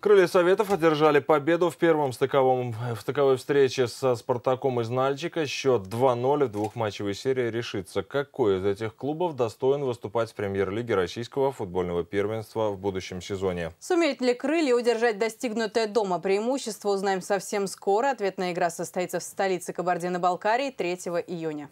Крылья Советов одержали победу в первом стыковом, в стыковой встрече со «Спартаком» из Нальчика. Счет 2-0 в двухматчевой серии решится, какой из этих клубов достоин выступать в премьер-лиге российского футбольного первенства в будущем сезоне. Сумеет ли «Крылья» удержать достигнутое дома преимущество, узнаем совсем скоро. Ответная игра состоится в столице Кабардино-Балкарии 3 июня.